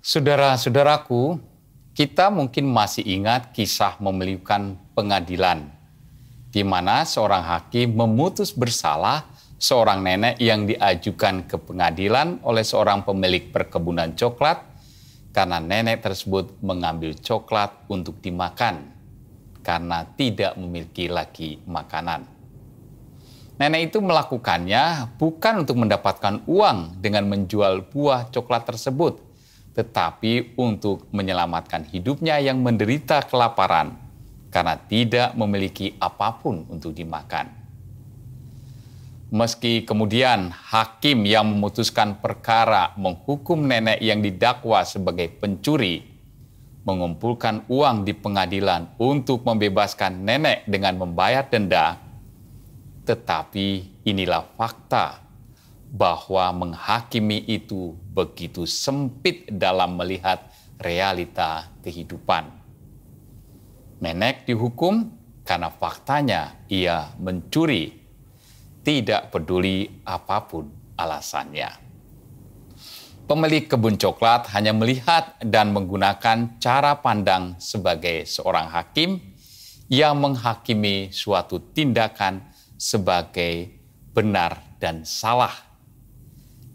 Saudara-saudaraku, kita mungkin masih ingat kisah memeliukan pengadilan, di mana seorang hakim memutus bersalah seorang nenek yang diajukan ke pengadilan oleh seorang pemilik perkebunan coklat karena nenek tersebut mengambil coklat untuk dimakan karena tidak memiliki lagi makanan. Nenek itu melakukannya bukan untuk mendapatkan uang dengan menjual buah coklat tersebut, tetapi untuk menyelamatkan hidupnya yang menderita kelaparan karena tidak memiliki apapun untuk dimakan. Meski kemudian hakim yang memutuskan perkara menghukum nenek yang didakwa sebagai pencuri, mengumpulkan uang di pengadilan untuk membebaskan nenek dengan membayar denda, tetapi inilah fakta bahwa menghakimi itu begitu sempit dalam melihat realita kehidupan. Menek dihukum karena faktanya ia mencuri, tidak peduli apapun alasannya. Pemilik kebun coklat hanya melihat dan menggunakan cara pandang sebagai seorang hakim yang menghakimi suatu tindakan sebagai benar dan salah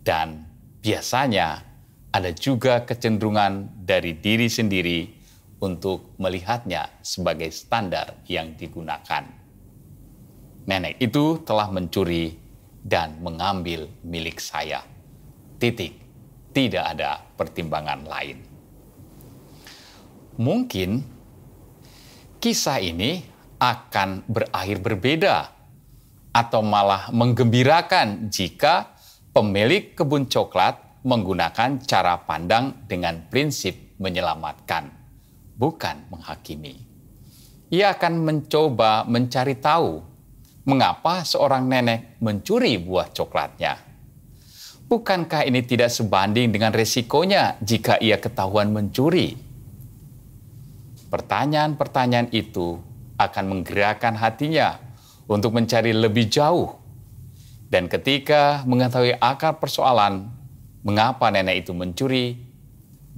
dan biasanya ada juga kecenderungan dari diri sendiri untuk melihatnya sebagai standar yang digunakan. Nenek itu telah mencuri dan mengambil milik saya. Titik, tidak ada pertimbangan lain. Mungkin kisah ini akan berakhir berbeda atau malah menggembirakan jika pemilik kebun coklat menggunakan cara pandang dengan prinsip menyelamatkan, bukan menghakimi. Ia akan mencoba mencari tahu mengapa seorang nenek mencuri buah coklatnya. Bukankah ini tidak sebanding dengan resikonya jika ia ketahuan mencuri? Pertanyaan-pertanyaan itu akan menggerakkan hatinya untuk mencari lebih jauh dan ketika mengetahui akar persoalan, mengapa nenek itu mencuri,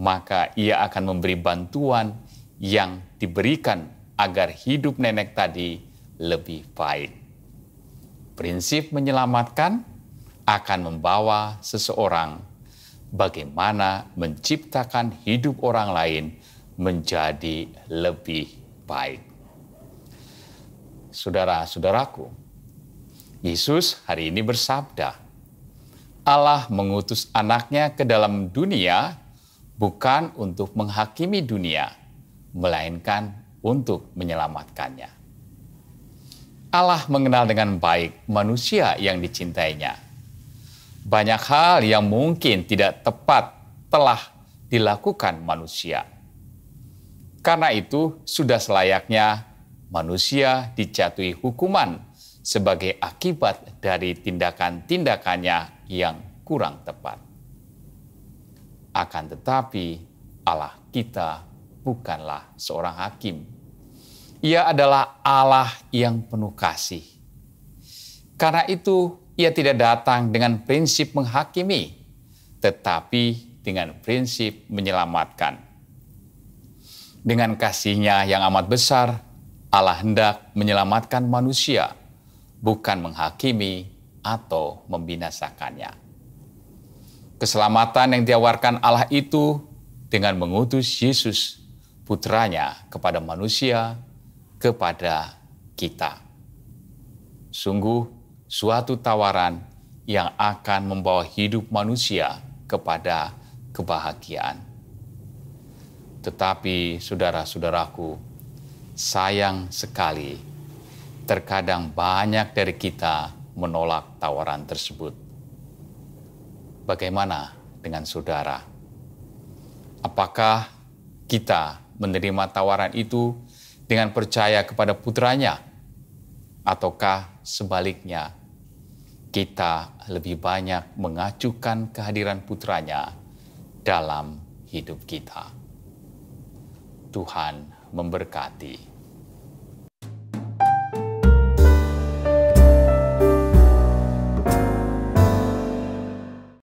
maka ia akan memberi bantuan yang diberikan agar hidup nenek tadi lebih baik. Prinsip menyelamatkan akan membawa seseorang bagaimana menciptakan hidup orang lain menjadi lebih baik. Saudara-saudaraku, Yesus hari ini bersabda, Allah mengutus anaknya ke dalam dunia bukan untuk menghakimi dunia, melainkan untuk menyelamatkannya. Allah mengenal dengan baik manusia yang dicintainya. Banyak hal yang mungkin tidak tepat telah dilakukan manusia. Karena itu, sudah selayaknya manusia dijatuhi hukuman sebagai akibat dari tindakan-tindakannya yang kurang tepat. Akan tetapi, Allah kita bukanlah seorang hakim. Ia adalah Allah yang penuh kasih. Karena itu, ia tidak datang dengan prinsip menghakimi, tetapi dengan prinsip menyelamatkan. Dengan kasihnya yang amat besar, Allah hendak menyelamatkan manusia bukan menghakimi atau membinasakannya. Keselamatan yang diawarkan Allah itu dengan mengutus Yesus, putranya, kepada manusia, kepada kita. Sungguh suatu tawaran yang akan membawa hidup manusia kepada kebahagiaan. Tetapi saudara-saudaraku, sayang sekali Terkadang banyak dari kita menolak tawaran tersebut. Bagaimana dengan saudara? Apakah kita menerima tawaran itu dengan percaya kepada putranya? Ataukah sebaliknya, kita lebih banyak mengacukan kehadiran putranya dalam hidup kita. Tuhan memberkati.